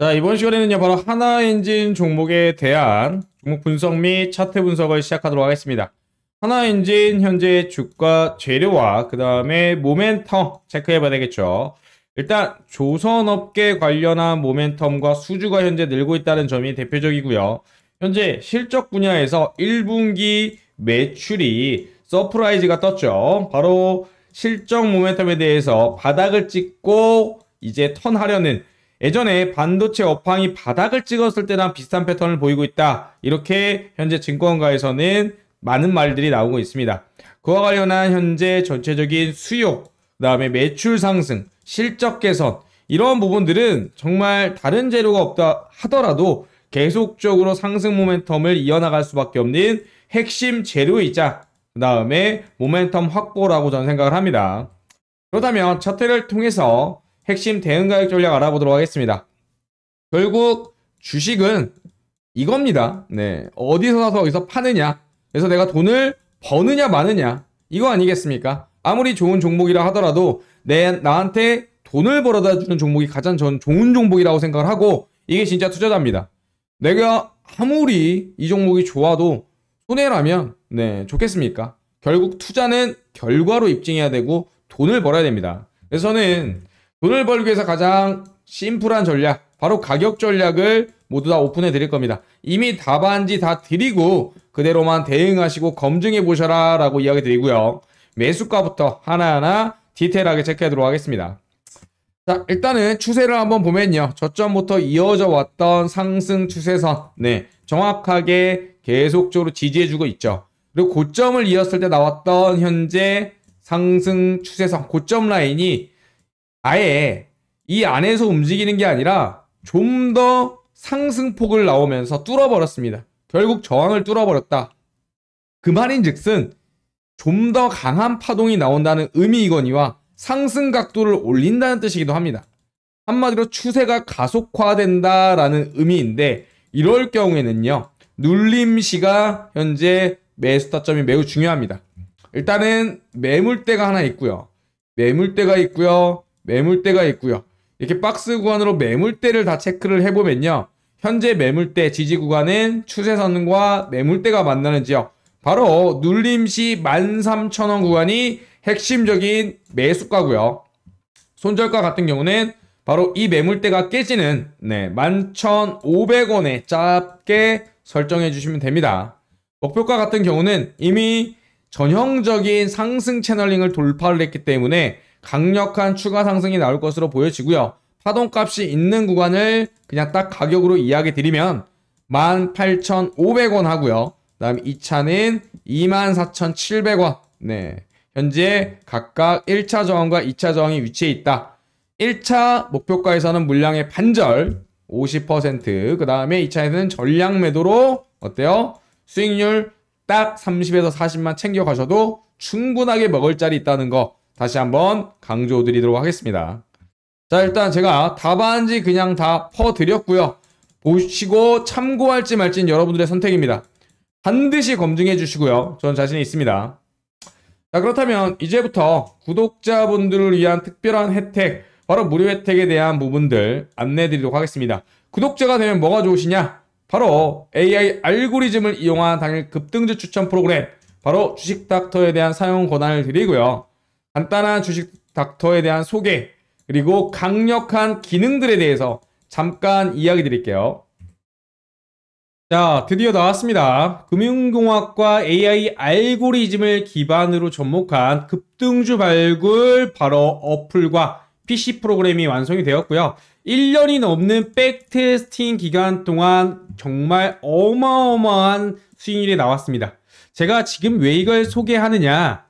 자 이번 시간에는요 바로 하나엔진 종목에 대한 종목 분석 및 차트 분석을 시작하도록 하겠습니다. 하나엔진 현재 주가 재료와 그 다음에 모멘텀 체크해봐야 되겠죠. 일단 조선업계 관련한 모멘텀과 수주가 현재 늘고 있다는 점이 대표적이고요. 현재 실적 분야에서 1분기 매출이 서프라이즈가 떴죠. 바로 실적 모멘텀에 대해서 바닥을 찍고 이제 턴하려는 예전에 반도체 업황이 바닥을 찍었을 때랑 비슷한 패턴을 보이고 있다. 이렇게 현재 증권가에서는 많은 말들이 나오고 있습니다. 그와 관련한 현재 전체적인 수요, 그 다음에 매출 상승, 실적 개선, 이런 부분들은 정말 다른 재료가 없다 하더라도 계속적으로 상승 모멘텀을 이어나갈 수밖에 없는 핵심 재료이자 그 다음에 모멘텀 확보라고 저는 생각을 합니다. 그렇다면 차트를 통해서 핵심 대응 가격 전략 알아보도록 하겠습니다. 결국 주식은 이겁니다. 네. 어디서 나서 어기서 파느냐. 그래서 내가 돈을 버느냐 마느냐. 이거 아니겠습니까? 아무리 좋은 종목이라 하더라도 내 나한테 돈을 벌어다 주는 종목이 가장 전 좋은 종목이라고 생각을 하고 이게 진짜 투자자입니다. 내가 아무리 이 종목이 좋아도 손해라면 네, 좋겠습니까? 결국 투자는 결과로 입증해야 되고 돈을 벌어야 됩니다. 그래서 저는 돈을 벌기 위해서 가장 심플한 전략, 바로 가격 전략을 모두 다 오픈해 드릴 겁니다. 이미 답안지 다 드리고 그대로만 대응하시고 검증해 보셔라 라고 이야기 드리고요. 매수가부터 하나하나 디테일하게 체크해 보도록 하겠습니다. 자, 일단은 추세를 한번 보면요. 저점부터 이어져 왔던 상승 추세선. 네. 정확하게 계속적으로 지지해주고 있죠. 그리고 고점을 이었을 때 나왔던 현재 상승 추세선, 고점 라인이 아예 이 안에서 움직이는 게 아니라 좀 더 상승폭을 나오면서 뚫어버렸습니다. 결국 저항을 뚫어버렸다. 그 말인 즉슨 좀 더 강한 파동이 나온다는 의미이거니와 상승 각도를 올린다는 뜻이기도 합니다. 한마디로 추세가 가속화된다라는 의미인데 이럴 경우에는요. 눌림시가 현재 매수 타점이 매우 중요합니다. 일단은 매물대가 하나 있고요. 매물대가 있고요. 매물대가 있고요. 이렇게 박스 구간으로 매물대를 다 체크를 해보면요. 현재 매물대 지지 구간은 추세선과 매물대가 만나는 지역 바로 눌림시 13,000원 구간이 핵심적인 매수가고요. 손절가 같은 경우는 바로 이 매물대가 깨지는 네, 11,500원에 짧게 설정해 주시면 됩니다. 목표가 같은 경우는 이미 전형적인 상승 채널링을 돌파를 했기 때문에 강력한 추가 상승이 나올 것으로 보여지고요. 파동값이 있는 구간을 그냥 딱 가격으로 이야기 드리면 18,500원 하고요. 그 다음 2차는 24,700원. 네. 현재 각각 1차 저항과 2차 저항이 위치해 있다. 1차 목표가에서는 물량의 반절 50%그 다음에 2차에서는 전량 매도로 어때요? 수익률 딱 30에서 40만 챙겨가셔도 충분하게 먹을 자리 있다는 거 다시 한번 강조드리도록 하겠습니다. 자 일단 제가 답안지 그냥 다 퍼드렸고요. 보시고 참고할지 말지는 여러분들의 선택입니다. 반드시 검증해 주시고요. 저는 자신이 있습니다. 자 그렇다면 이제부터 구독자분들을 위한 특별한 혜택 바로 무료 혜택에 대한 부분들 안내해 드리도록 하겠습니다. 구독자가 되면 뭐가 좋으시냐? 바로 AI 알고리즘을 이용한 당일 급등주 추천 프로그램 바로 주식닥터에 대한 사용 권한을 드리고요. 간단한 주식 닥터에 대한 소개, 그리고 강력한 기능들에 대해서 잠깐 이야기 드릴게요. 자, 드디어 나왔습니다. 금융공학과 AI 알고리즘을 기반으로 접목한 급등주 발굴 바로 어플과 PC 프로그램이 완성이 되었고요. 1년이 넘는 백테스팅 기간 동안 정말 어마어마한 수익률이 나왔습니다. 제가 지금 왜 이걸 소개하느냐?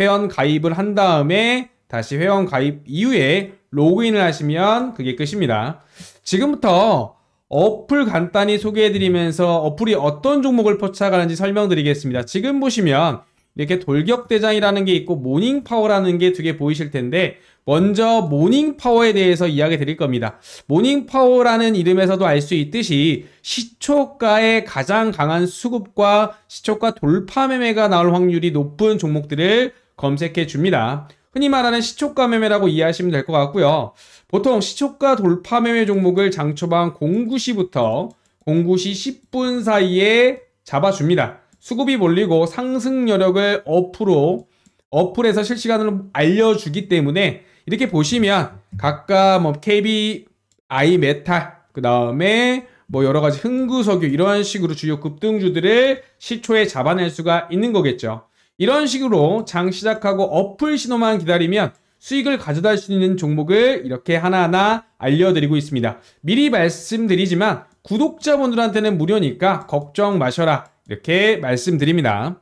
회원 가입을 한 다음에 다시 회원 가입 이후에 로그인을 하시면 그게 끝입니다. 지금부터 어플 간단히 소개해드리면서 어플이 어떤 종목을 포착하는지 설명드리겠습니다. 지금 보시면 이렇게 돌격대장이라는 게 있고 모닝파워라는 게 두 개 보이실 텐데 먼저 모닝 파워에 대해서 이야기 드릴 겁니다. 모닝 파워라는 이름에서도 알 수 있듯이 시초가의 가장 강한 수급과 시초가 돌파 매매가 나올 확률이 높은 종목들을 검색해 줍니다. 흔히 말하는 시초가 매매라고 이해하시면 될 것 같고요. 보통 시초가 돌파 매매 종목을 장초반 09시부터 09시 10분 사이에 잡아줍니다. 수급이 몰리고 상승 여력을 어프로 어플에서 실시간으로 알려주기 때문에 이렇게 보시면 각각 뭐 KBI 메탈 그 다음에 뭐 여러 가지 흥구석유 이런 식으로 주요 급등주들을 시초에 잡아낼 수가 있는 거겠죠. 이런 식으로 장 시작하고 어플 신호만 기다리면 수익을 가져다 수 있는 종목을 이렇게 하나하나 알려드리고 있습니다. 미리 말씀드리지만 구독자분들한테는 무료니까 걱정 마셔라 이렇게 말씀드립니다.